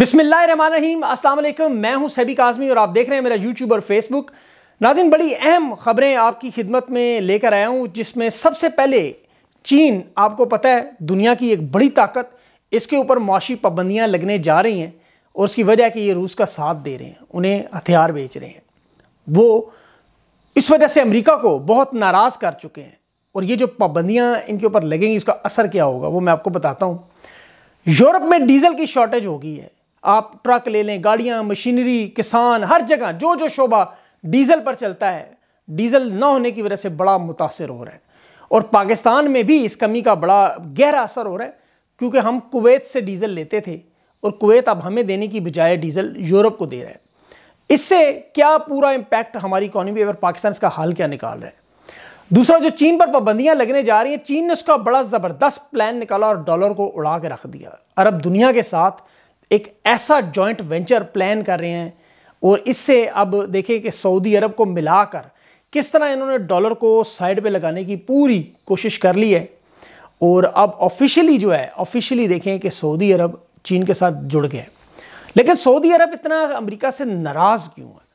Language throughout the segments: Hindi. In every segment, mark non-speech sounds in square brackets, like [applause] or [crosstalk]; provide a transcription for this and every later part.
बिसमीम असल मैं हूं सभी काजमी और आप देख रहे हैं मेरा यूट्यूब और फेसबुक नाजिन बड़ी अहम ख़बरें आपकी खिदमत में लेकर आया हूं जिसमें सबसे पहले चीन आपको पता है दुनिया की एक बड़ी ताकत इसके ऊपर मुआशी पाबंदियाँ लगने जा रही हैं और उसकी वजह कि ये रूस का साथ दे रहे हैं उन्हें हथियार बेच रहे हैं वो इस वजह से अमरीका को बहुत नाराज़ कर चुके हैं और ये जो पाबंदियाँ इनके ऊपर लगेंगी इसका असर क्या होगा वो मैं आपको बताता हूँ यूरोप में डीजल की शॉर्टेज हो गई है आप ट्रक ले लें गाड़ियां मशीनरी किसान हर जगह जो जो शोबा डीजल पर चलता है डीजल ना होने की वजह से बड़ा मुतासर हो रहा है और पाकिस्तान में भी इस कमी का बड़ा गहरा असर हो रहा है क्योंकि हम कुवैत से डीजल लेते थे और कुवैत अब हमें देने की बजाय डीजल यूरोप को दे रहा है इससे क्या पूरा इम्पैक्ट हमारी इकोनॉमी और पाकिस्तान इसका हाल क्या निकाल रहा है दूसरा जो चीन पर पाबंदियां लगने जा रही हैं चीन ने उसका बड़ा ज़बरदस्त प्लान निकाला और डॉलर को उड़ा के रख दिया अरब दुनिया के साथ एक ऐसा जॉइंट वेंचर प्लान कर रहे हैं और इससे अब देखें कि सऊदी अरब को मिलाकर किस तरह इन्होंने डॉलर को साइड पे लगाने की पूरी कोशिश कर ली है और अब ऑफिशियली जो है ऑफिशियली देखें कि सऊदी अरब चीन के साथ जुड़ गए हैं लेकिन सऊदी अरब इतना अमेरिका से नाराज़ क्यों है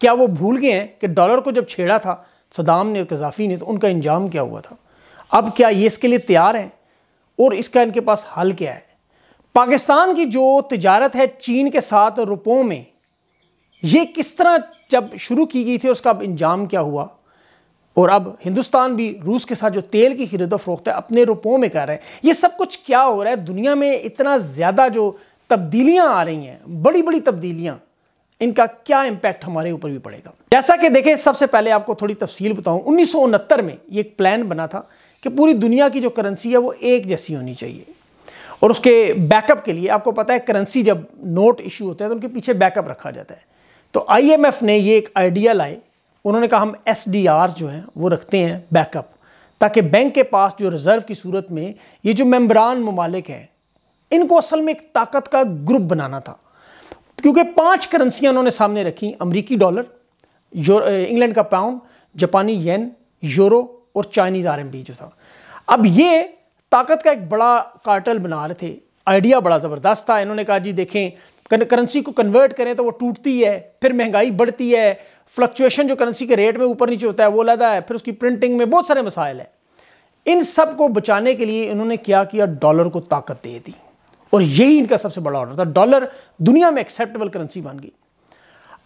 क्या वो भूल गए हैं कि डॉलर को जब छेड़ा था सदाम ने और कजाफी ने तो उनका इंजाम क्या हुआ था अब क्या ये इसके लिए तैयार हैं और इसका इनके पास हल क्या है पाकिस्तान की जो तजारत है चीन के साथ रुपयों में ये किस तरह जब शुरू की गई थी उसका अब इंजाम क्या हुआ और अब हिंदुस्तान भी रूस के साथ जो तेल की खरीद फरोख्त है अपने रुपयों में कर रहे हैं ये सब कुछ क्या हो रहा है दुनिया में इतना ज़्यादा जो तब्दीलियाँ आ रही हैं बड़ी बड़ी तब्दीलियाँ इनका क्या इम्पैक्ट हमारे ऊपर भी पड़ेगा जैसा कि देखें सबसे पहले आपको थोड़ी तफसील बताऊं उन्नीस में ये एक प्लान बना था कि पूरी दुनिया की जो करेंसी है वो एक जैसी होनी चाहिए और उसके बैकअप के लिए आपको पता है करेंसी जब नोट इशू होते हैं तो उनके पीछे बैकअप रखा जाता है तो आईएमएफ ने ये एक आइडिया लाए उन्होंने कहा हम एस जो हैं वो रखते हैं बैकअप ताकि बैंक के पास जो रिज़र्व की सूरत में ये जो मेम्बरान ममालिक हैं इनको असल में एक ताकत का ग्रुप बनाना था क्योंकि पांच करेंसियां उन्होंने सामने रखी अमरीकी डॉलर इंग्लैंड का पाउंड जापानी येन यूरो और चाइनीज़ बी जो था अब ये ताकत का एक बड़ा कार्टल बना रहे थे आइडिया बड़ा ज़बरदस्त था इन्होंने कहा जी देखें करेंसी को कन्वर्ट करें तो वो टूटती है फिर महंगाई बढ़ती है फ्लक्चुएशन जो करेंसी के रेट में ऊपर नीचे होता है वो अलहदा है फिर उसकी प्रिंटिंग में बहुत सारे मसाइल हैं इन सब को बचाने के लिए इन्होंने क्या किया डॉलर को ताकत दे दी और यही इनका सबसे बड़ा ऑर्डर था डॉलर दुनिया में एक्सेप्टेबल करेंसी बन गई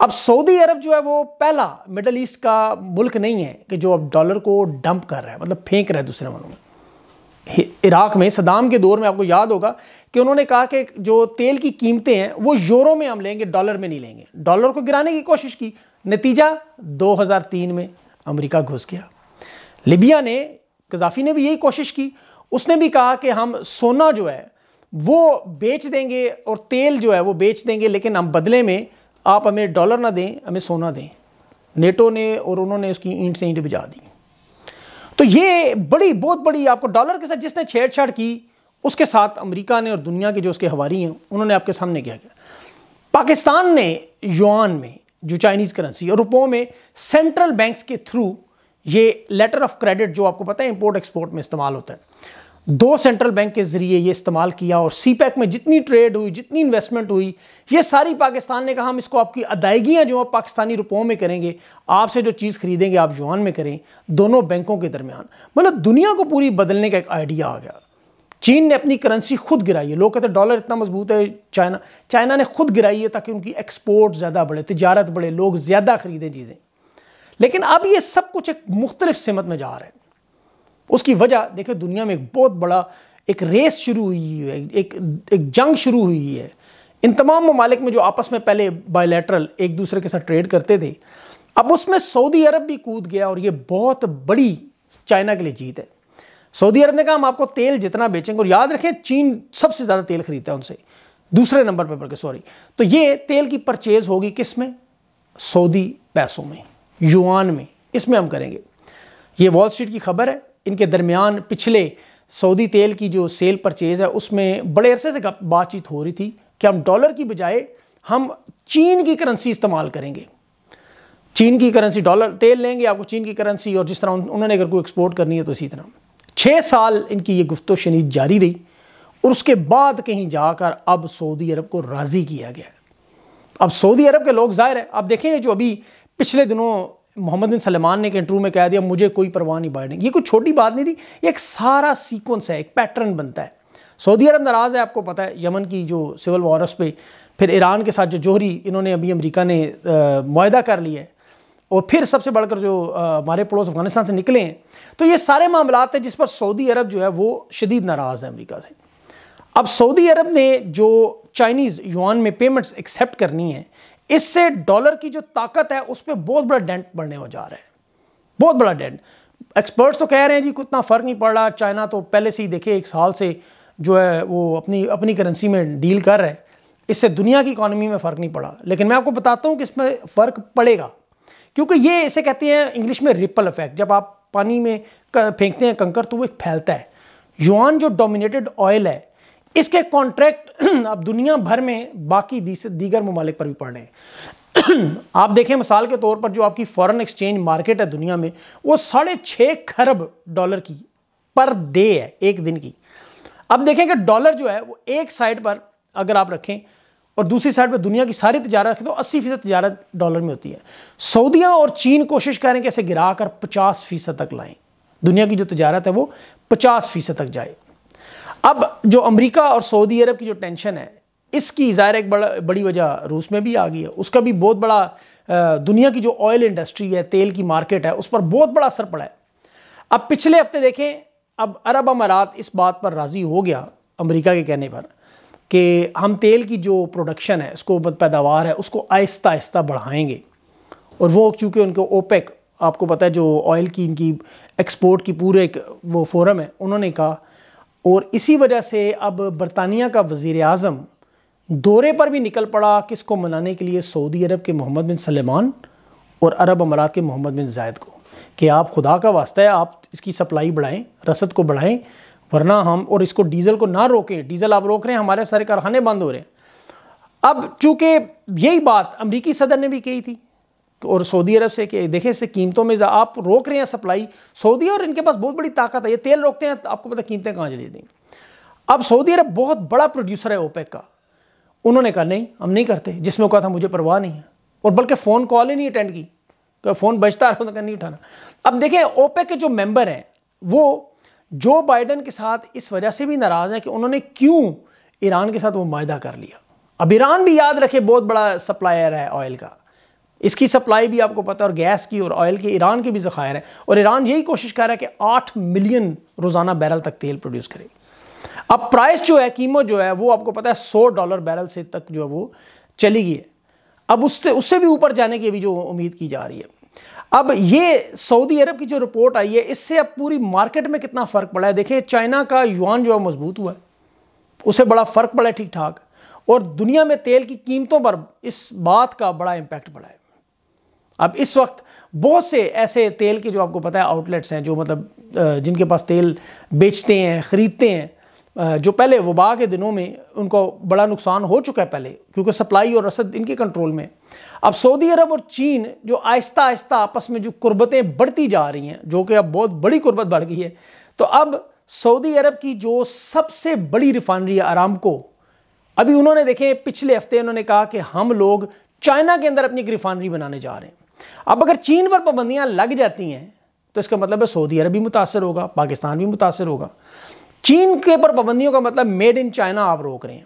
अब सऊदी अरब जो है वो पहला मिडल ईस्ट का मुल्क नहीं है कि जो अब डॉलर को डंप कर रहा है मतलब फेंक रहा है दूसरे मुल्कों में इराक़ में सदाम के दौर में आपको याद होगा कि उन्होंने कहा कि जो तेल की कीमतें हैं वो यूरो में हम लेंगे डॉलर में नहीं लेंगे डॉलर को गिराने की कोशिश की नतीजा 2003 में अमेरिका घुस गया लिबिया ने कजाफी ने भी यही कोशिश की उसने भी कहा कि हम सोना जो है वो बेच देंगे और तेल जो है वो बेच देंगे लेकिन हम बदले में आप हमें डॉलर ना दें हमें सोना दें नेटो ने और उन्होंने उसकी ईंट से ईंट बिजा दी तो ये बड़ी बहुत बड़ी आपको डॉलर के साथ जिसने छेड़छाड़ की उसके साथ अमेरिका ने और दुनिया के जो उसके हवारी हैं उन्होंने आपके सामने क्या किया पाकिस्तान ने युआन में जो चाइनीज़ करेंसी और रुपयों में सेंट्रल बैंक्स के थ्रू ये लेटर ऑफ क्रेडिट जो आपको पता है इंपोर्ट एक्सपोर्ट में इस्तेमाल होता है दो सेंट्रल बैंक के ज़रिए ये इस्तेमाल किया और सी पैक में जितनी ट्रेड हुई जितनी इन्वेस्टमेंट हुई ये सारी पाकिस्तान ने कहा हम इसको आपकी अदायगियाँ जो आप पाकिस्तानी रुपयों में करेंगे आपसे जो चीज़ खरीदेंगे आप जुआन में करें दोनों बैंकों के दरमियान मतलब दुनिया को पूरी बदलने का एक आइडिया आ गया चीन ने अपनी करेंसी खुद गिराई है लोग कहते हैं डॉलर इतना मजबूत है चाइना चाइना ने खुद गिराई है ताकि उनकी एक्सपोर्ट ज़्यादा बढ़े तजारत बढ़े लोग ज़्यादा खरीदें चीज़ें लेकिन अब ये सब कुछ एक मुख्तलिफ समत में जा रहा है उसकी वजह देखिए दुनिया में एक बहुत बड़ा एक रेस शुरू हुई है एक एक जंग शुरू हुई है इन तमाम ममालिक में जो आपस में पहले बायोलेटरल एक दूसरे के साथ ट्रेड करते थे अब उसमें सऊदी अरब भी कूद गया और ये बहुत बड़ी चाइना के लिए जीत है सऊदी अरब ने कहा हम आपको तेल जितना बेचेंगे और याद रखें चीन सबसे ज़्यादा तेल खरीदता है उनसे दूसरे नंबर पर बल्कि सॉरी तो ये तेल की परचेज होगी किस में सऊदी पैसों में युआन में इसमें हम करेंगे ये वॉल स्ट्रीट की खबर है इनके दरमियान पिछले सऊदी तेल की जो सेल परचेज़ है उसमें बड़े अरसे से बातचीत हो रही थी कि हम डॉलर की बजाय हम चीन की करेंसी इस्तेमाल करेंगे चीन की करेंसी डॉलर तेल लेंगे आपको चीन की करेंसी और जिस तरह उन्होंने अगर कोई एक्सपोर्ट करनी है तो इसी तरह छः साल इनकी ये गुफ्त शनीद जारी रही और उसके बाद कहीं जाकर अब सऊदी अरब को राज़ी किया गया अब सऊदी अरब के लोग ज़ाहिर है आप देखें जो अभी पिछले दिनों मोहम्मद बिन सलमान ने एक इंटरव्यू में कह दिया मुझे कोई परवाह नहीं बाइडन ये कोई छोटी बात नहीं थी एक सारा सीक्वेंस है एक पैटर्न बनता है सऊदी अरब नाराज़ है आपको पता है यमन की जो सिविल वॉरस पे फिर ईरान के साथ जो जोहरी इन्होंने अभी अमेरिका ने माहा कर लिया है और फिर सबसे बढ़कर जो हमारे पड़ोस अफगानिस्तान से निकले हैं तो ये सारे मामला हैं जिस पर सऊदी अरब जो है वो शदीद नाराज़ है अमरीका से अब सऊदी अरब ने जो चाइनीज़ युआन में पेमेंट्स एक्सेप्ट करनी है इससे डॉलर की जो ताकत है उस पर बहुत बड़ा डेंट बढ़ने हो जा रहा है बहुत बड़ा डेंट एक्सपर्ट्स तो कह रहे हैं जी कोई इतना फ़र्क नहीं पड़ रहा चाइना तो पहले से ही देखे एक साल से जो है वो अपनी अपनी करेंसी में डील कर रहे हैं इससे दुनिया की इकोनॉमी में फ़र्क नहीं पड़ा लेकिन मैं आपको बताता हूँ कि इसमें फ़र्क पड़ेगा क्योंकि ये इसे कहते हैं इंग्लिश में रिपल इफेक्ट जब आप पानी में फेंकते हैं कंकर तो वो एक फैलता है युआन जो डोमिनेटेड ऑयल है इसके कॉन्ट्रैक्ट [clears throat] आप दुनिया भर में बाकी दीगर ममालिक पर भी पढ़ रहे हैं [clears throat] आप देखें मिसाल के तौर पर जो आपकी फॉरेन एक्सचेंज मार्केट है दुनिया में वो साढ़े छः खरब डॉलर की पर डे है एक दिन की अब देखें कि डॉलर जो है वो एक साइड पर अगर आप रखें और दूसरी साइड पर दुनिया की सारी तजारत रखें तो अस्सी फीसद तजारत डॉलर में होती है सऊदिया और चीन कोशिश करें कि इसे गिरा कर पचास फीसद तक लाएँ दुनिया की जो तजारत है वो पचास फीसद तक जाए अब जो अमेरिका और सऊदी अरब की जो टेंशन है इसकी ज़ाहिर एक बड़ा बड़ी वजह रूस में भी आ गई है उसका भी बहुत बड़ा दुनिया की जो ऑयल इंडस्ट्री है तेल की मार्केट है उस पर बहुत बड़ा असर पड़ा है अब पिछले हफ्ते देखें अब अरब अमारात इस बात पर राज़ी हो गया अमेरिका के कहने पर कि हम तेल की जो प्रोडक्शन है उसको पैदावार है उसको आहिस्ता आहिस्ता बढ़ाएंगे और वो चूँकि उनको ओपेक आपको पता है जो ऑयल की इनकी एक्सपोर्ट की पूरे एक वो फोरम है उन्होंने कहा और इसी वजह से अब बरतानिया का वज़ी अजम दौरे पर भी निकल पड़ा किसको मनाने के लिए सऊदी अरब के मोहम्मद बिन सलेमान और अरब अमारात के मोहम्मद बिन जायद को कि आप खुदा का वास्ता है आप इसकी सप्लाई बढ़ाएं रसद को बढ़ाएं वरना हम और इसको डीज़ल को ना रोकें डीज़ल आप रोक रहे हैं हमारे सारे कारखाने बंद हो रहे हैं अब चूँकि यही बात अमरीकी सदर ने भी कही थी और सऊदी अरब से कि देखें इससे कीमतों में आप रोक रहे हैं सप्लाई सऊदी और इनके पास बहुत बड़ी ताकत है ये तेल रोकते हैं आपको पता कीमतें कहाँ चली देंगी अब सऊदी अरब बहुत बड़ा प्रोड्यूसर है ओपेक का उन्होंने कहा नहीं हम नहीं करते जिसमें कहा था मुझे परवाह नहीं है और बल्कि फ़ोन कॉल ही नहीं अटेंड की तो फ़ोन बजता रहा उनका तो नहीं उठाना अब देखें ओपेक के जो मेंबर हैं वो जो बाइडन के साथ इस वजह से भी नाराज़ हैं कि उन्होंने क्यों ईरान के साथ वो माहा कर लिया अब ईरान भी याद रखे बहुत बड़ा सप्लायर है ऑयल का इसकी सप्लाई भी आपको पता है और गैस की और ऑयल की ईरान की भी ज़खायर है और ईरान यही कोशिश कर रहा है कि आठ मिलियन रोज़ाना बैरल तक तेल प्रोड्यूस करे अब प्राइस जो है कीमत जो है वो आपको पता है सौ डॉलर बैरल से तक जो है वो चली गई है अब उससे उससे भी ऊपर जाने की भी जो उम्मीद की जा रही है अब ये सऊदी अरब की जो रिपोर्ट आई है इससे अब पूरी मार्केट में कितना फ़र्क पड़ा है देखिए चाइना का युआन जो है मजबूत हुआ है उसे बड़ा फ़र्क पड़ा है ठीक ठाक और दुनिया में तेल की कीमतों पर इस बात का बड़ा इम्पैक्ट पड़ा है अब इस वक्त बहुत से ऐसे तेल के जो आपको पता है आउटलेट्स हैं जो मतलब जिनके पास तेल बेचते हैं ख़रीदते हैं जो पहले वबा के दिनों में उनको बड़ा नुकसान हो चुका है पहले क्योंकि सप्लाई और रसद इनके कंट्रोल में अब सऊदी अरब और चीन जो आहिस्ता आहिस्ता आपस में जो कुर्बतें बढ़ती जा रही हैं जो कि अब बहुत बड़ी कुर्बत बढ़ गई है तो अब सऊदी अरब की जो सबसे बड़ी रिफाइनरी आराम को अभी उन्होंने देखे पिछले हफ्ते उन्होंने कहा कि हम लोग चाइना के अंदर अपनी एक रिफाइनरी बनाने जा रहे हैं अब अगर चीन पर पाबंदियाँ लग जाती हैं तो इसका मतलब है सऊदी अरब भी मुतासर होगा पाकिस्तान भी मुतासर होगा चीन के पर पाबंदियों का मतलब मेड इन चाइना आप रोक रहे हैं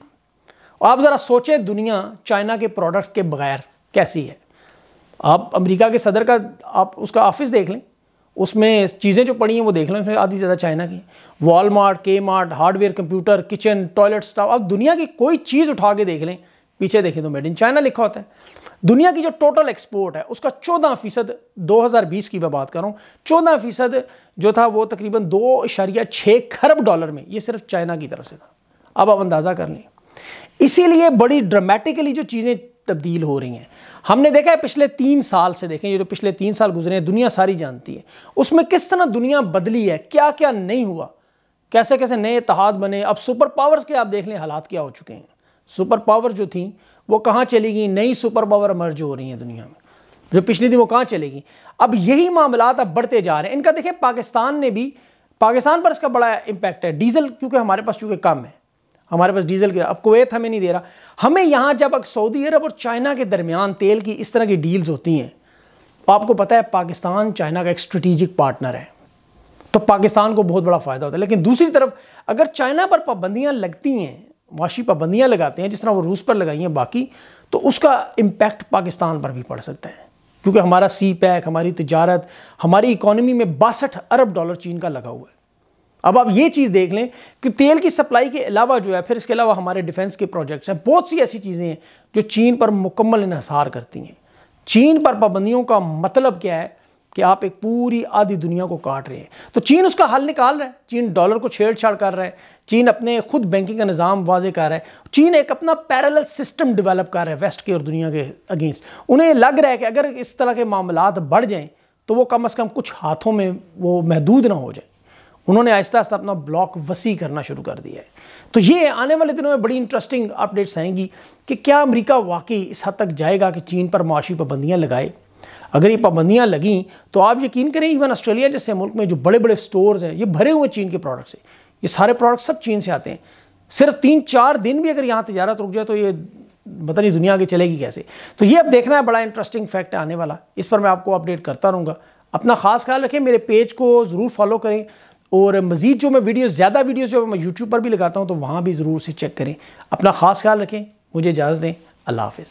और आप ज़रा सोचें दुनिया चाइना के प्रोडक्ट्स के बगैर कैसी है आप अमेरिका के सदर का आप उसका ऑफिस देख लें उसमें चीज़ें जो पड़ी हैं वो देख लें उसमें आधी ज़्यादा चाइना की वॉलमार्ट के mart hardware computer kitchen toilet staff आप दुनिया की कोई चीज़ उठा के देख लें पीछे देखिए तो मेड इन चाइना लिखा होता है दुनिया की जो टोटल एक्सपोर्ट है उसका 14 फीसद दो की मैं बात कर रहा हूँ चौदह फीसद जो था वो तकरीबन दो इशारिया छः खरब डॉलर में ये सिर्फ चाइना की तरफ से था अब आप अंदाज़ा कर लें इसीलिए बड़ी ड्रामेटिकली जो चीज़ें तब्दील हो रही हैं हमने देखा है पिछले तीन साल से देखें ये जो पिछले तीन साल गुजरे हैं दुनिया सारी जानती है उसमें किस तरह दुनिया बदली है क्या क्या नहीं हुआ कैसे कैसे नए इतिहाद बने अब सुपर पावर्स के आप देख लें हालात क्या हो चुके हैं सुपर पावर जो थी वो कहाँ चली गई नई सुपर पावर मर्ज हो रही हैं दुनिया में जो पिछली थी वो कहाँ चलेगी अब यही मामला अब बढ़ते जा रहे हैं इनका देखें पाकिस्तान ने भी पाकिस्तान पर इसका बड़ा इम्पैक्ट है डीजल क्योंकि हमारे पास चूँकि कम है हमारे पास डीजल के अब कोवैत हमें नहीं दे रहा हमें यहाँ जब अब सऊदी अरब और चाइना के दरमियान तेल की इस तरह की डील्स होती हैं तो आपको पता है पाकिस्तान चाइना का एक स्ट्रेटिजिक पार्टनर है तो पाकिस्तान को बहुत बड़ा फ़ायदा होता है लेकिन दूसरी तरफ अगर चाइना पर पाबंदियाँ लगती हैं माशी पाबंदियाँ लगाते हैं जिस तरह वो रूस पर लगाई हैं बाकी तो उसका इम्पैक्ट पाकिस्तान पर भी पड़ सकता है क्योंकि हमारा सी पैक हमारी तजारत हमारी इकोनमी में बासठ अरब डॉलर चीन का लगा हुआ है अब आप ये चीज़ देख लें कि तेल की सप्लाई के अलावा जो है फिर इसके अलावा हमारे डिफेंस के प्रोजेक्ट्स हैं बहुत सी ऐसी चीज़ें हैं जो चीन पर मुकम्मल इहसार करती हैं चीन पर पाबंदियों का मतलब क्या है कि आप एक पूरी आधी दुनिया को काट रहे हैं तो चीन उसका हल निकाल रहा है चीन डॉलर को छेड़छाड़ कर रहा है चीन अपने खुद बैंकिंग का निज़ाम वाजे कर रहा है चीन एक अपना पैरल सिस्टम डेवलप कर रहा है वेस्ट के और दुनिया के अगेंस्ट उन्हें लग रहा है कि अगर इस तरह के मामला बढ़ जाएँ तो वो कम अज़ कम कुछ हाथों में वो महदूद ना हो जाए उन्होंने आहिस्ता आहिस्ता अपना ब्लॉक वसी करना शुरू कर दिया है तो ये आने वाले दिनों में बड़ी इंटरेस्टिंग अपडेट्स आएंगी कि क्या अमेरिका वाकई इस हद तक जाएगा कि चीन पर माशी पाबंदियाँ लगाए अगर ये पाबंदियाँ लगें तो आप यकीन करें इवन ऑस्ट्रेलिया जैसे मुल्क में जो बड़े बड़े स्टोर्स हैं ये भरे हुए चीन के प्रोडक्ट्स हैं ये सारे प्रोडक्ट सब चीन से आते हैं सिर्फ तीन चार दिन भी अगर यहाँ तजारत रुक जाए तो ये पता नहीं दुनिया आगे चलेगी कैसे तो ये अब देखना है बड़ा इंटरेस्टिंग फैक्ट आने वाला इस पर मैं आपको अपडेट करता रहूँगा अपना खास ख्याल रखें मेरे पेज को ज़रूर फॉलो करें और मज़ीद जो मैं वीडियो ज़्यादा वीडियोज़ जो मैं यूट्यूब पर भी लगाता हूँ तो वहाँ भी ज़रूर से चेक करें अपना खास ख्याल रखें मुझे इजाज़त दें अल्लाह हाफ़